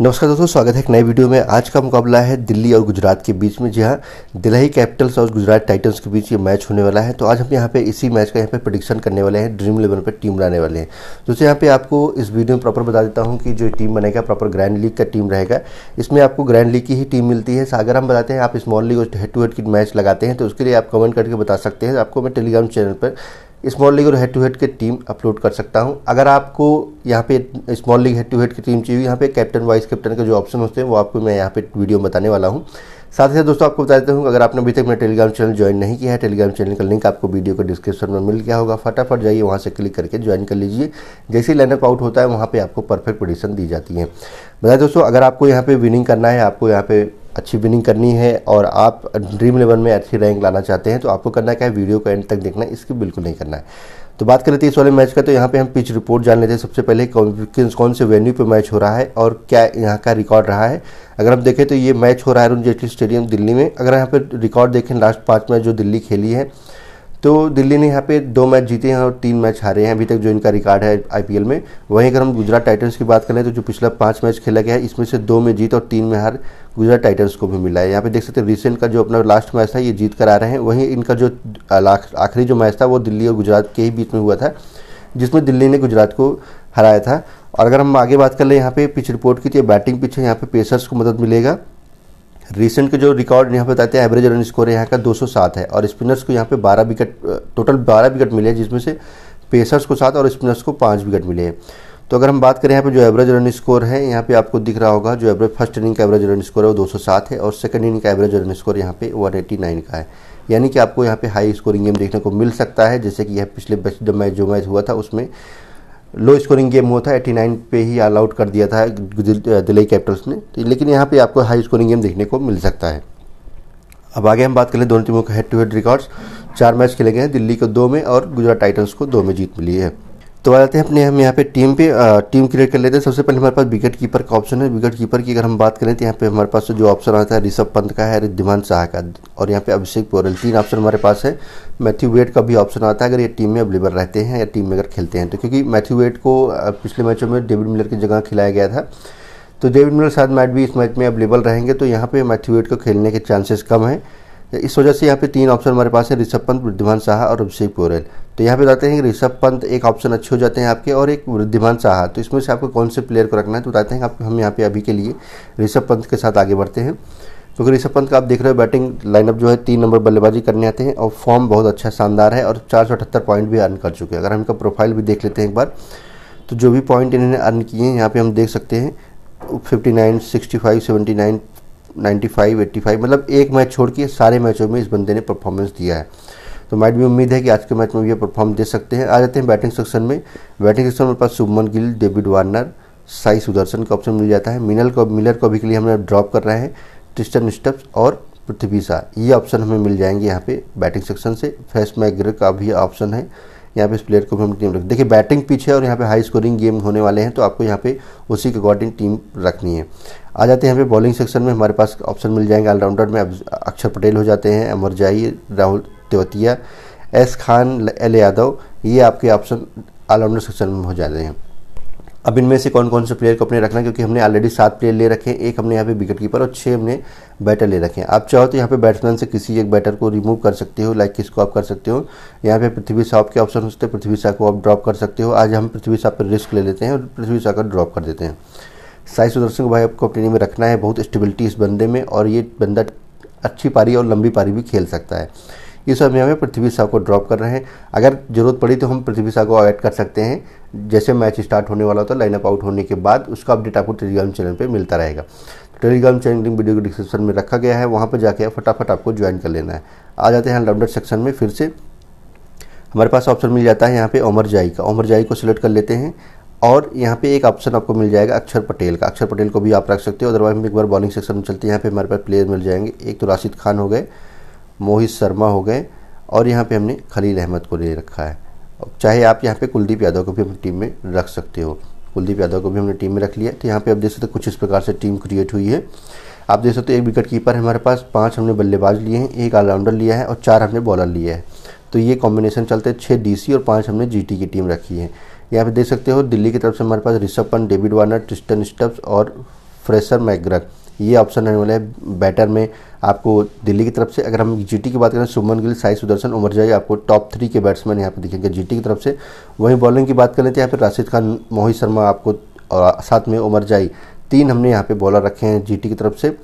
नमस्कार दोस्तों स्वागत है एक नए वीडियो में आज का मुकाबला है दिल्ली और गुजरात के बीच में जी हाँ दिल्ली कैपिटल्स और गुजरात टाइटंस के बीच ये मैच होने वाला है तो आज हम यहाँ पे इसी मैच का यहाँ पे प्रडिक्शन करने वाले हैं ड्रीम इलेवन पे टीम बनाने वाले हैं दोस्तों यहाँ पे आपको इस वीडियो में प्रॉपर बता देता हूँ कि जो टीम बनेगा प्रॉपर ग्रैंड लीग का टीम रहेगा इसमें आपको ग्रैंड लीग की ही टीम मिलती है अगर हम बताते हैं आप स्मॉल लीग और हेड टू हेड की मैच लगाते हैं तो उसके लिए आप कमेंट करके बता सकते हैं आपको मैं टेलीग्राम चैनल पर स्मॉल लीग और हेड टू हेड के टीम अपलोड कर सकता हूँ अगर आपको यहाँ पे small league head to head की टीम चाहिए यहाँ पे कैप्टन वाइस कैप्टन के जो ऑप्शन होते हैं वो आपको मैं यहाँ पे वीडियो में बताने वाला हूँ साथ ही साथ दोस्तों आपको बता देता हूँ अगर आपने अभी तक मेरा टेलीग्राम चैनल ज्वाइन नहीं किया है टेलीग्राम चैनल का लिंक आपको वीडियो के डिस्क्रिप्शन में मिल गया होगा फटाफट जाइए वहाँ से क्लिक करके ज्वाइन कर लीजिए जैसे ही लाइनअप आउट होता है वहाँ पे आपको परफेक्ट पोजिशन दी जाती है बताए दोस्तों अगर आपको यहाँ पे विनिंग करना है आपको यहाँ पे अच्छी विनिंग करनी है और आप ड्रीम इलेवन में अच्छी रैंक लाना चाहते हैं तो आपको करना क्या है वीडियो को एंड तक देखना है इसकी बिल्कुल नहीं करना है तो बात कर लेते हैं तो इस वाले मैच का तो यहाँ पे हम पिच रिपोर्ट जान लेते हैं सबसे पहले कौन कौन से वेन्यू पे मैच हो रहा है और क्या यहाँ का रिकॉर्ड रहा है अगर हम देखें तो ये मैच हो रहा है अरुण जेटली स्टेडियम दिल्ली में अगर यहाँ पर रिकॉर्ड देखें लास्ट पाँच मैच जो दिल्ली खेली है तो दिल्ली ने यहाँ पे दो मैच जीते हैं और तीन मैच हारे हैं अभी तक जो इनका रिकॉर्ड है आईपीएल में वहीं अगर हम गुजरात टाइटंस की बात करें तो जो पिछला पाँच मैच खेला गया है इसमें से दो में जीत और तीन में हार गुजरात टाइटंस को भी मिला है यहाँ पे देख सकते हैं रिसेंट का जो अपना लास्ट मैच था ये जीत कर आ रहे हैं वहीं इनका जो आखिरी जो मैच था वो दिल्ली और गुजरात के ही बीच में हुआ था जिसमें दिल्ली ने गुजरात को हराया था और अगर हम आगे बात कर लें यहाँ पे पिच रिपोर्ट की तो बैटिंग पिच है यहाँ पे पेसर्स को मदद मिलेगा रिसेंट के जो रिकॉर्ड यहाँ पे बताते हैं एवरेज रन स्कोर यहाँ का 207 है और स्पिनर्स को यहाँ पे 12 विकेट टोटल 12 विकेट मिले हैं जिसमें से पेसर्स को सात और स्पिनर्स को पाँच विकेट मिले हैं तो अगर हम बात करें यहाँ पे जो एवरेज रन स्कोर है यहाँ पे आपको दिख रहा होगा जो एवरेज फर्स्ट इनिंग का एवरेज रन स्कोर है वो दो है और सेकंड इनिंग का एवरेज रन स्कोर यहाँ पे वन का है यानी कि आपको यहाँ पे हाई स्कोरिंग गेम देखने को मिल सकता है जैसे कि यह पिछले मैच जो मैच हुआ था उसमें लो स्कोरिंग गेम हुआ था 89 पे ही ऑल आउट कर दिया था दिल्ली कैपिटल्स ने तो लेकिन यहाँ पे आपको हाई स्कोरिंग गेम देखने को मिल सकता है अब आगे हम बात करें दोनों टीमों के हेड टू हेड रिकॉर्ड्स चार मैच खेले गए हैं दिल्ली को दो में और गुजरात टाइटल्स को दो में जीत मिली है तो आ जाते हैं अपने हम यहाँ पे टीम पे आ, टीम क्रिएट कर लेते हैं सबसे पहले हमारे पास विकेट कीपर का ऑप्शन है विकेट कीपर की अगर हम बात करें तो यहाँ पे हमारे पास जो ऑप्शन आता है ऋषभ पंत का है रिद्धिमान शाह का और यहाँ पे अभिषेक पोरल तीन ऑप्शन हमारे पास है मैथ्यू वेट का भी ऑप्शन आता है अगर ये टीम में अवेलेबल रहते हैं या टीम में अगर खेलते हैं तो क्योंकि मैथ्यू वेट को पिछले मैचों में डेविड मिलर की जगह खिलाया गया था तो डेविड मिलर शायद मैट भी इस मैच में अवेलेबल रहेंगे तो यहाँ पर मैथ्यू वेट को खेलने के चांसेस कम हैं इस वजह से यहाँ पे तीन ऑप्शन हमारे पास है ऋषभ पंत वृद्धिमान साहा और अभिषेक पोरेल तो यहाँ पे बताते हैं कि ऋषभ पंत एक ऑप्शन अच्छे हो जाते हैं आपके और एक वृद्धिमान साहा तो इसमें से आपको कौन से प्लेयर को रखना है तो बताते हैं आप हम यहाँ पे अभी के लिए ऋषभ पंत के साथ आगे बढ़ते हैं क्योंकि तो ऋषभ पंत का आप देख रहे हो बैटिंग लाइनअप जो है तीन नंबर बल्लेबाजी करने आते हैं और फॉर्म बहुत अच्छा शानदार है और चार पॉइंट भी अर्न कर चुके हैं अगर हम इनका प्रोफाइल भी देख लेते हैं एक बार तो जो भी पॉइंट इन्होंने अर्न किए हैं यहाँ पर हम देख सकते हैं fifty nine sixty five seventy nine 95, 85 मतलब एक मैच छोड़ के सारे मैचों में इस बंदे ने परफॉर्मेंस दिया है तो मैट भी उम्मीद है कि आज के मैच में ये परफॉर्म दे सकते हैं आ जाते हैं बैटिंग सेक्शन में बैटिंग सेक्शन में पास शुभमन गिल डेविड वार्नर साई सुदर्शन का ऑप्शन मिल जाता है मिनल को मिलर को भी के लिए हमने ड्रॉप कर रहे हैं ट्रिस्टन स्टप्स और पृथ्वी शाह ये ऑप्शन हमें मिल जाएंगे यहाँ पे बैटिंग सेक्शन से फैस मैग्र का भी ऑप्शन है यहाँ पे इस प्लेयर को भी हम टीम रखें देखिए बैटिंग पीछे और यहाँ पे हाई स्कोरिंग गेम होने वाले हैं तो आपको यहाँ पे उसी के अकॉर्डिंग टीम रखनी है आ जाते हैं यहाँ पे बॉलिंग सेक्शन में हमारे पास ऑप्शन मिल जाएंगे ऑलराउंडर में अक्षर पटेल हो जाते हैं अमर जाही राहुल तेवतिया एस खान एल यादव ये आपके ऑप्शन ऑलराउंडर सेक्शन में हो जाते हैं अब इनमें से कौन कौन से प्लेयर को अपने रखना क्योंकि हमने ऑलरेडी सात प्लेयर ले रखे हैं एक हमने यहाँ पे विकेट कीपर और छः हमने बैटर ले रखे हैं आप चाहो तो यहाँ पे बैट्समैन से किसी एक बैटर को रिमूव कर सकते हो लाइक किसको आप कर सकते हो यहाँ पे पृथ्वी शाह के ऑप्शन होते हैं पृथ्वी शाह को आप ड्रॉप कर सकते हो आज हम पृथ्वी शाह पर रिस्क ले लेते हैं और पृथ्वी शाह का ड्रॉप कर देते हैं साई सुदर्शन को भाई आपको अपनी में रखना है बहुत स्टेबिलिटी इस बंदे में और ये बंदा अच्छी पारी और लंबी पारी भी खेल सकता है इस समय हमें पृथ्वी शाह को ड्रॉप कर रहे हैं अगर जरूरत पड़ी तो हम पृथ्वी शाह को ऐड कर सकते हैं जैसे मैच स्टार्ट होने वाला होता लाइनअप आउट होने के बाद उसका अपडेट आपको टेलीग्राम चैनल पर मिलता रहेगा टेलीग्राम चैनल लिंक वीडियो के डिस्क्रिप्शन में रखा गया है वहाँ पर जाके फटाफट आपको ज्वाइन कर लेना है आ जाते हैं लमडर सेक्शन में फिर से हमारे पास ऑप्शन मिल जाता है यहाँ पे ओमर जाई का ओमर जाई को सिलेक्ट कर लेते हैं और यहाँ पे एक ऑप्शन आपको मिल जाएगा अक्षर पटेल का अक्षर पटेल को भी आप रख सकते हो अदरवाइज हम एक बार बॉलिंग सेक्शन में चलते हैं यहाँ पे हमारे पास प्लेयर मिल जाएंगे एक तो राशिद खान हो गए मोहित शर्मा हो गए और यहाँ पे हमने खलील अहमद को ले रखा है चाहे आप यहाँ पे कुलदीप यादव को भी अपनी टीम में रख सकते हो कुलदीप यादव को भी हमने टीम में रख लिया तो यहाँ पे आप देख सकते हो कुछ इस प्रकार से टीम क्रिएट हुई है आप देख सकते हो एक विकेट कीपर हमारे पास पाँच हमने बल्लेबाज लिए हैं एक ऑलराउंडर लिया है और चार हमने बॉलर लिए हैं तो ये कॉम्बिनेशन चलते हैं छः डी और पाँच हमने जी की टीम रखी है यहाँ पे देख सकते हो दिल्ली की तरफ से हमारे पास Rishabh Pant David Warner Tristan Stubbs और फ्रेशर मैग्रक ये ऑप्शन रहने वाला है बैटर में आपको दिल्ली की तरफ से अगर हम जीटी की बात करें सुमन गिल साई सुदर्शन उमर जाई आपको टॉप थ्री के बैट्समैन यहाँ पर दिखेंगे जीटी की तरफ से वहीं बॉलिंग की बात कर लेते हैं यहाँ पर राशिद खान मोहित शर्मा आपको और साथ में उमर जाई तीन हमने यहाँ पे बॉलर रखे हैं जीटी की तरफ से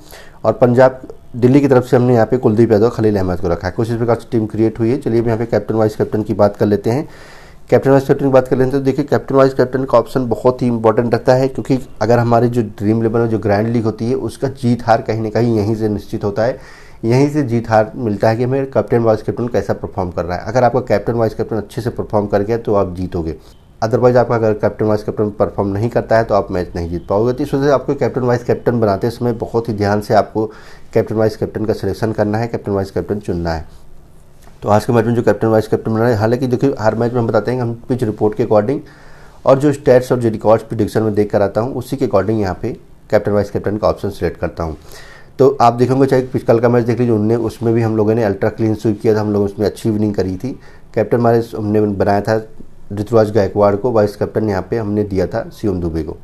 और पंजाब दिल्ली की तरफ से हमने यहाँ पे कुलदीप यादव खलील अहमद को रखा है कुछ इस प्रकार से टीम क्रिएट हुई है चलिए अब यहाँ पे कैप्टन वाइस कैप्टन की बात कर लेते हैं कैप्टन वाइस कैप्टन की बात कर लेते हैं तो देखिए कैप्टन वाइस कैप्टन का ऑप्शन बहुत ही इंपॉर्टेंट रहता है क्योंकि अगर हमारी जो ड्रीम इलेवन जो ग्रैंड लीग होती है उसका जीत हार कहीं ना कहीं यहीं से निश्चित होता है यहीं से जीत हार मिलता है कि मेरे कैप्टन वाइस कैप्टन कैसा परफॉर्म कर रहा है अगर आपका कैप्टन वाइस कैप्टन अच्छे से परफॉर्म कर गया तो आप जीतोगे अदरवाइज आपका अगर कैप्टन वाइस कैप्टन परफॉर्म नहीं करता है तो आप मैच नहीं जीत पाओगे तो इस वजह से आपको कैप्टन वाइस कैप्टन बनाते समय बहुत ही ध्यान से आपको कैप्टन वाइस कैप्टन का सिलेक्शन करना है कैप्टन वाइस कैप्टन चुनना है तो आज के मैच में जो कैप्टन वाइस कैप्टन बना रहे हालांकि देखिए हर मैच में हम बताते हैं हम पिच रिपोर्ट के अकॉर्डिंग और जो स्टैट्स और जो रिकॉर्ड्स प्रिडिक्शन में देख कर आता हूँ उसी के अकॉर्डिंग यहाँ पे कैप्टन वाइस कैप्टन का ऑप्शन सेलेक्ट करता हूँ तो आप देखेंगे चाहे पिछकल का मैच देख लीजिए उनने उसमें भी हम लोगों ने अल्ट्रा क्लीन स्वीप किया था हम लोगों ने उसमें अच्छी इवनिंग करी थी कैप्टन हमारे हमने बनाया था ऋतुराज गायकवाड़ को वाइस कैप्टन यहाँ पे हमने दिया था सीएम दुबे को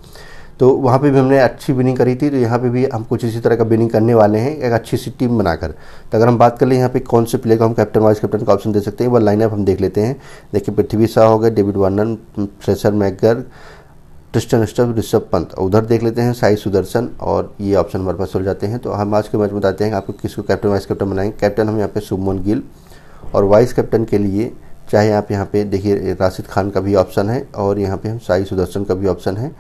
तो वहाँ पे भी हमने अच्छी बिनिंग करी थी तो यहाँ पे भी हम कुछ इसी तरह का बिनिंग करने वाले हैं एक अच्छी सी टीम बनाकर तो अगर हम बात कर लें यहाँ पे कौन से प्लेयर को हम कैप्टन वाइस कैप्टन का ऑप्शन दे सकते हैं वह लाइनअप हम देख लेते हैं देखिए पृथ्वी शाह हो गए David Warner Fraser McGurk Tristan Stubbs Rishabh Pant उधर देख लेते हैं साई सुदर्शन और ये ऑप्शन हमारे पास चल जाते हैं तो हम आज के मैच बताते हैं आपको किसको कैप्टन वाइस कैप्टन बनाएंगे कैप्टन हम यहाँ पे सुमन गिल और वाइस कैप्टन के लिए चाहे आप यहाँ पे देखिए राशिद खान का भी ऑप्शन है और यहाँ पे हम साई सुदर्शन का भी ऑप्शन है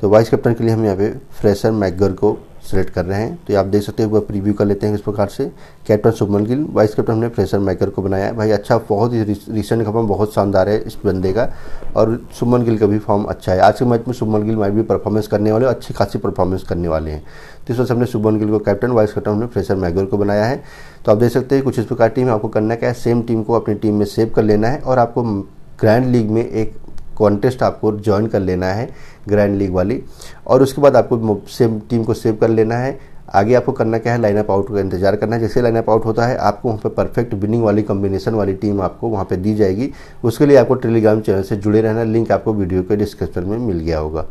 तो वाइस कैप्टन के लिए हम यहाँ पे फ्रेशर मैगर को सिलेक्ट कर रहे हैं तो आप देख सकते हो वह बार प्रीव्यू कर लेते हैं इस प्रकार से captain Shubman Gill vice captain हमने फ्रेशर मैगर को बनाया है भाई अच्छा बहुत ही रिसेंट का फॉर्म बहुत शानदार है इस बंदे का और सुमन गिल का भी फॉर्म अच्छा है आज के मैच में सुमन गिल माइट भी परफॉर्मेंस करने वाले अच्छी खासी परफॉर्मेंस करने वाले हैं तो इस वजह से हमने सुमन गिल को कैप्टन वाइस कैप्टन हमने फ्रेशर मैगर को बनाया है तो आप देख सकते हैं कुछ इस प्रकार टीम आपको करना क्या है सेम टीम को अपनी टीम में सेव कर लेना है और आपको ग्रैंड लीग में एक कॉन्टेस्ट आपको ज्वाइन कर लेना है ग्रैंड लीग वाली और उसके बाद आपको सेम टीम को सेव कर लेना है आगे आपको करना क्या है लाइनअप आउट का इंतजार करना है जैसे लाइनअप आउट होता है आपको वहाँ पर परफेक्ट विनिंग वाली कॉम्बिनेशन वाली टीम आपको वहाँ पर दी जाएगी उसके लिए आपको टेलीग्राम चैनल से जुड़े रहना लिंक आपको वीडियो के डिस्क्रिप्शन में मिल गया होगा